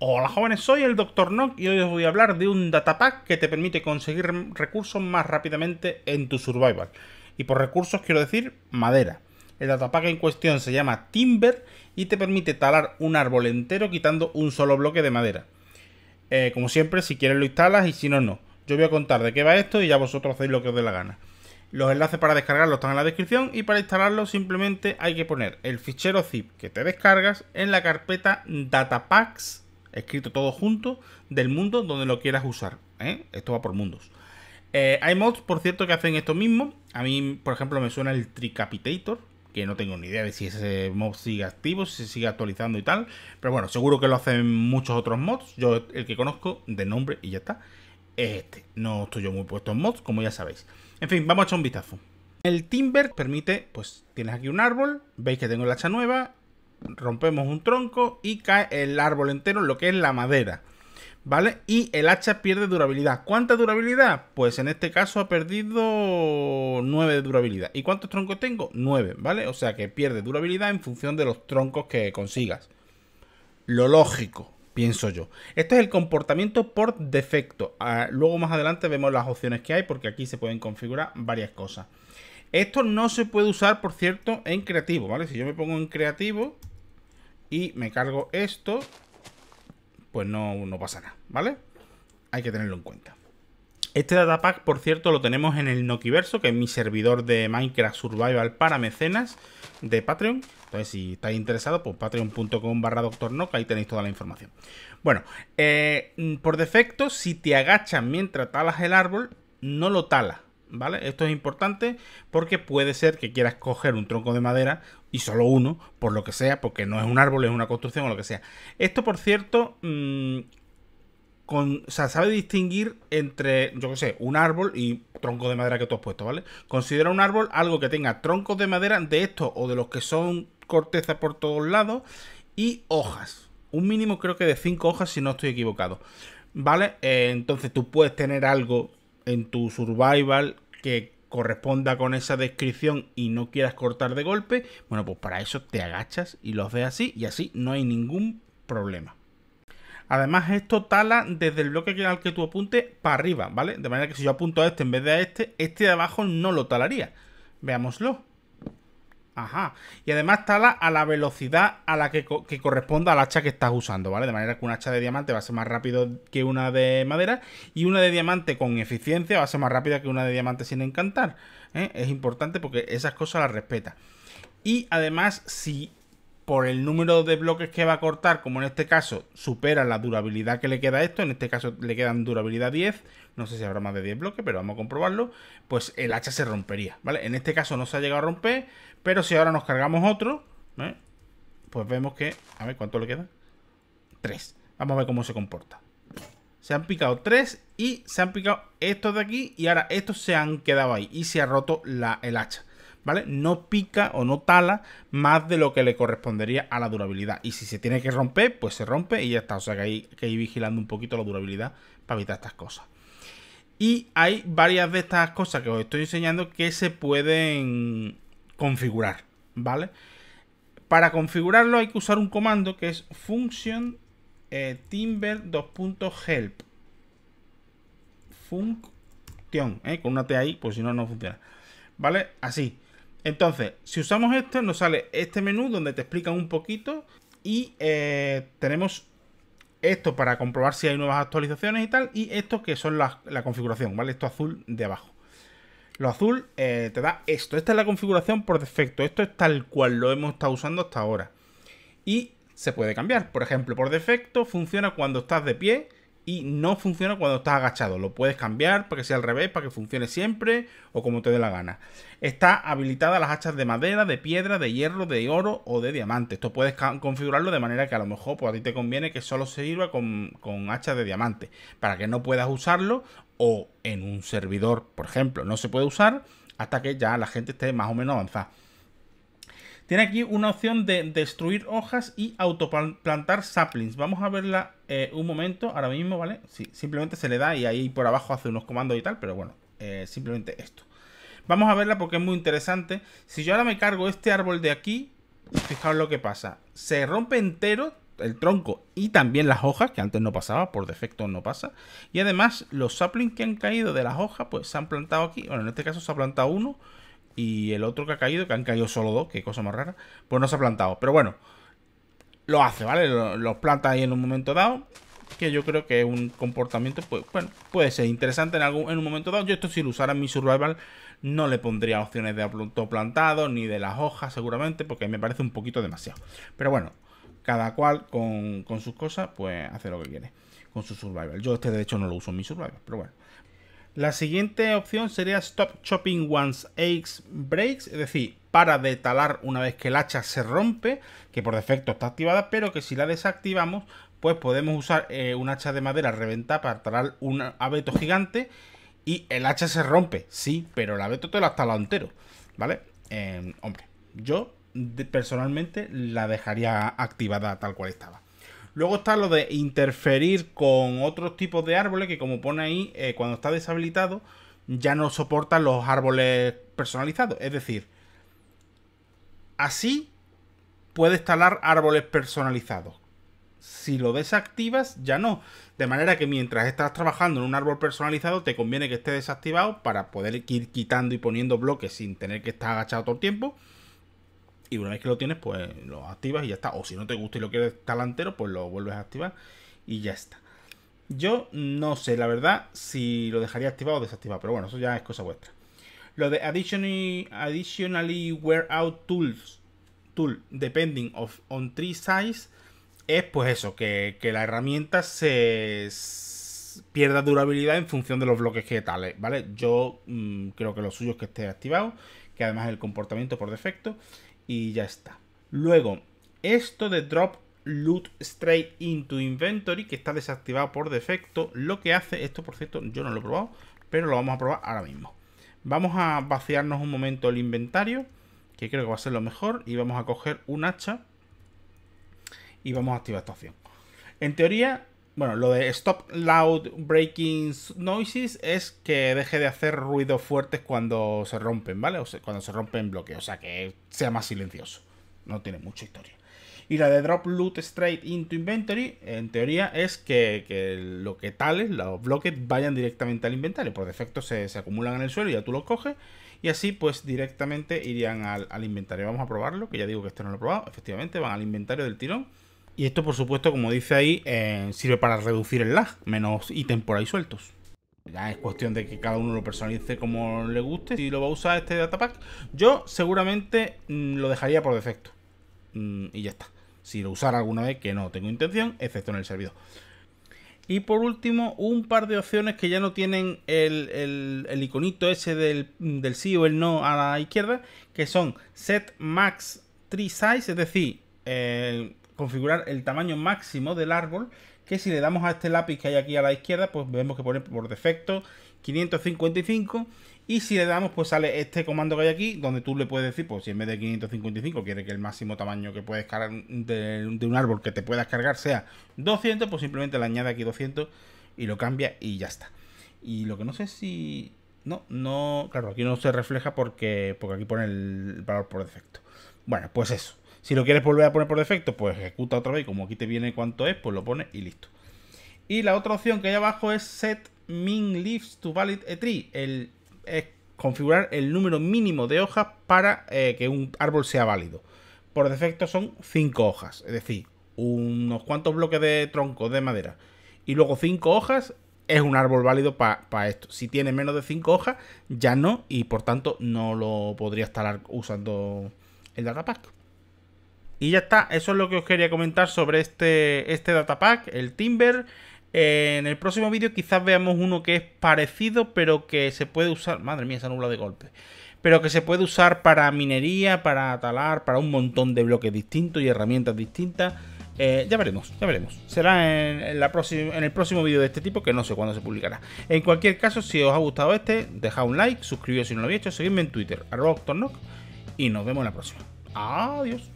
Hola jóvenes, soy el Dr. Nock y hoy os voy a hablar de un datapack que te permite conseguir recursos más rápidamente en tu survival. Y por recursos quiero decir madera. El datapack en cuestión se llama Timber y te permite talar un árbol entero quitando un solo bloque de madera. Eh, como siempre, si quieres lo instalas y si no, no. Yo voy a contar de qué va esto y ya vosotros hacéis lo que os dé la gana. Los enlaces para descargarlo están en la descripción y para instalarlo simplemente hay que poner el fichero zip que te descargas en la carpeta datapacks escrito todo junto, del mundo donde lo quieras usar. ¿eh? Esto va por mundos. Eh, hay mods, por cierto, que hacen esto mismo. A mí, por ejemplo, me suena el Tricapitator, que no tengo ni idea de si ese mod sigue activo, si se sigue actualizando y tal. Pero bueno, seguro que lo hacen muchos otros mods. Yo el que conozco de nombre y ya está es este. No estoy yo muy puesto en mods, como ya sabéis. En fin, vamos a echar un vistazo. El Timber permite, pues tienes aquí un árbol, veis que tengo la hacha nueva, rompemos un tronco y cae el árbol entero, lo que es la madera. ¿Vale? Y el hacha pierde durabilidad. ¿Cuánta durabilidad? Pues en este caso ha perdido 9 de durabilidad. ¿Y cuántos troncos tengo? 9, ¿vale? O sea que pierde durabilidad en función de los troncos que consigas. Lo lógico, pienso yo. esto es el comportamiento por defecto. Ah, luego más adelante vemos las opciones que hay porque aquí se pueden configurar varias cosas. Esto no se puede usar, por cierto, en creativo, ¿vale? Si yo me pongo en creativo, y me cargo esto, pues no, no pasa nada, ¿vale? Hay que tenerlo en cuenta. Este datapack, por cierto, lo tenemos en el Nokiverso, que es mi servidor de Minecraft Survival para mecenas de Patreon. Entonces, si estáis interesados, pues patreon.com barra ahí tenéis toda la información. Bueno, eh, por defecto, si te agachas mientras talas el árbol, no lo talas. ¿vale? Esto es importante porque puede ser que quieras coger un tronco de madera y solo uno, por lo que sea, porque no es un árbol, es una construcción o lo que sea. Esto, por cierto, mm, con, sabe distinguir entre, yo qué sé, un árbol y tronco de madera que tú has puesto, ¿vale? Considera un árbol algo que tenga troncos de madera de estos o de los que son corteza por todos lados y hojas. Un mínimo creo que de 5 hojas si no estoy equivocado. ¿Vale? Eh, entonces tú puedes tener algo en tu survival que corresponda con esa descripción y no quieras cortar de golpe, bueno, pues para eso te agachas y los ves así y así no hay ningún problema. Además, esto tala desde el bloque al que tú apuntes para arriba, ¿vale? De manera que si yo apunto a este en vez de a este, este de abajo no lo talaría. Veámoslo. Ajá. Y además tala a la velocidad a la que, corresponda al hacha que estás usando, ¿vale? De manera que una hacha de diamante va a ser más rápido que una de madera y una de diamante con eficiencia va a ser más rápida que una de diamante sin encantar. ¿eh? Es importante porque esas cosas las respeta. Y además, si por el número de bloques que va a cortar, como en este caso, supera la durabilidad que le queda a esto, en este caso le quedan durabilidad 10, no sé si habrá más de 10 bloques, pero vamos a comprobarlo, pues el hacha se rompería, ¿vale? En este caso no se ha llegado a romper, pero si ahora nos cargamos otro, ¿eh? pues vemos que, a ver, ¿cuánto le queda? 3. Vamos a ver cómo se comporta. Se han picado 3 y se han picado estos de aquí y ahora estos se han quedado ahí y se ha roto la, el hacha. ¿Vale? No pica o no tala más de lo que le correspondería a la durabilidad. Y si se tiene que romper, pues se rompe y ya está. O sea que hay que ir vigilando un poquito la durabilidad para evitar estas cosas. Y hay varias de estas cosas que os estoy enseñando que se pueden configurar, ¿vale? Para configurarlo hay que usar un comando que es function eh, timber 2.help. Function, ¿eh? con una T ahí, pues si no, no funciona. ¿Vale? Así. Entonces, si usamos esto, nos sale este menú donde te explican un poquito y eh, tenemos esto para comprobar si hay nuevas actualizaciones y tal. Y esto que son la, configuración, ¿vale? Esto azul de abajo. Lo azul eh, te da esto. Esta es la configuración por defecto. Esto es tal cual lo hemos estado usando hasta ahora. Y se puede cambiar. Por ejemplo, por defecto funciona cuando estás de pie y no funciona cuando estás agachado. Lo puedes cambiar para que sea al revés, para que funcione siempre o como te dé la gana. Está habilitada las hachas de madera, de piedra, de hierro, de oro o de diamante. Esto puedes configurarlo de manera que a lo mejor pues, a ti te conviene que solo se sirva con, con hachas de diamante, para que no puedas usarlo o en un servidor, por ejemplo, no se puede usar hasta que ya la gente esté más o menos avanzada. Tiene aquí una opción de destruir hojas y autoplantar saplings. Vamos a verla eh, un momento, ahora mismo, ¿vale? Sí, simplemente se le da y ahí por abajo hace unos comandos y tal, pero bueno, eh, simplemente esto. Vamos a verla porque es muy interesante. Si yo ahora me cargo este árbol de aquí, fijaos lo que pasa. Se rompe entero el tronco y también las hojas, que antes no pasaba, por defecto no pasa. Y además los saplings que han caído de las hojas, pues se han plantado aquí. Bueno, en este caso se ha plantado uno y el otro que ha caído, que han caído solo dos, Que cosa más rara, pues no se ha plantado. Pero bueno, lo hace, ¿vale? Los lo planta ahí en un momento dado. Que yo creo que es un comportamiento, pues, bueno, puede ser interesante en, algún, en un momento dado. Yo esto si lo usara en mi survival, no le pondría opciones de plantado ni de las hojas, seguramente, porque me parece un poquito demasiado. Pero bueno, cada cual con, con sus cosas, pues hace lo que quiere con su survival. Yo este de hecho no lo uso en mi survival, pero bueno. La siguiente opción sería Stop Chopping Once Eggs Breaks, es decir, para de talar una vez que el hacha se rompe, que por defecto está activada, pero que si la desactivamos, pues podemos usar eh, un hacha de madera reventada para talar un abeto gigante y el hacha se rompe, sí, pero el abeto te lo has talado entero, ¿vale? Em, hombre, yo personalmente la dejaría activada tal cual estaba. Luego está lo de interferir con otros tipos de árboles que como pone ahí, eh, cuando está deshabilitado, ya no soportan los árboles personalizados. Es decir, así puede instalar árboles personalizados. Si lo desactivas, ya no. De manera que mientras estás trabajando en un árbol personalizado, te conviene que esté desactivado para poder ir quitando y poniendo bloques sin tener que estar agachado todo el tiempo y una vez que lo tienes, pues lo activas y ya está. O si no te gusta y lo quieres talantero, pues lo vuelves a activar y ya está. Yo no sé, la verdad, si lo dejaría activado o desactivado, pero bueno, eso ya es cosa vuestra. Lo de additionally, additionally wear out tools, tool, depending of, on tree size, es pues eso, que, la herramienta se pierda durabilidad en función de los bloques que tales, ¿vale? Yo mm, creo que lo suyo es que esté activado, que además el comportamiento por defecto, y ya está. Luego, esto de drop loot straight into inventory, que está desactivado por defecto, lo que hace, esto por cierto yo no lo he probado, pero lo vamos a probar ahora mismo. Vamos a vaciarnos un momento el inventario, que creo que va a ser lo mejor, y vamos a coger un hacha y vamos a activar esta opción. En teoría, bueno, lo de stop loud breaking noises es que deje de hacer ruidos fuertes cuando se rompen, ¿vale? O sea, cuando se rompen bloques, o sea, que sea más silencioso. No tiene mucha historia. Y la de drop loot straight into inventory, en teoría, es que, lo que tales, los bloques, vayan directamente al inventario. Por defecto se, acumulan en el suelo y ya tú los coges. Y así, pues directamente irían al, al inventario. Vamos a probarlo, que ya digo que esto no lo he probado. Efectivamente, van al inventario del tirón y esto, por supuesto, como dice ahí, eh, sirve para reducir el lag, menos ítem por ahí sueltos. Ya es cuestión de que cada uno lo personalice como le guste. Si lo va a usar este datapack, yo seguramente mm, lo dejaría por defecto. Mm, y ya está. Si lo usara alguna vez, que no tengo intención, excepto en el servidor. Y por último, un par de opciones que ya no tienen el, iconito ese del, sí o el no a la izquierda, que son set max tree size, es decir, configurar el tamaño máximo del árbol, que si le damos a este lápiz que hay aquí a la izquierda, pues vemos que pone por defecto 555. Y si le damos, pues sale este comando que hay aquí, donde tú le puedes decir, pues si en vez de 555 quiere que el máximo tamaño que puedes cargar de, un árbol que te puedas cargar sea 200, pues simplemente le añade aquí 200 y lo cambia y ya está. Y lo que no sé si... No, no, claro, aquí no se refleja porque, porque aquí pone el valor por defecto. Bueno, pues eso. Si lo quieres volver a poner por defecto, pues ejecuta otra vez. Como aquí te viene cuánto es, pues lo pones y listo. Y la otra opción que hay abajo es set min leaves to valid tree. El, es configurar el número mínimo de hojas para eh, que un árbol sea válido. Por defecto son 5 hojas, es decir, unos cuantos bloques de tronco de madera. Y luego 5 hojas es un árbol válido para esto. Si tiene menos de 5 hojas, ya no, y por tanto no lo podría estar usando el datapack. Y ya está, eso es lo que os quería comentar sobre este, este datapack, el Timber. Eh, en el próximo vídeo quizás veamos uno que es parecido, pero que se puede usar... Madre mía, se anula de golpe. Pero que se puede usar para minería, para talar, para un montón de bloques distintos y herramientas distintas. Eh, ya veremos, ya veremos. Será en, la próxima, en el próximo vídeo de este tipo, que no sé cuándo se publicará. En cualquier caso, si os ha gustado este, dejad un like, suscribíos si no lo habéis hecho, seguidme en Twitter, arroba y nos vemos en la próxima. Adiós.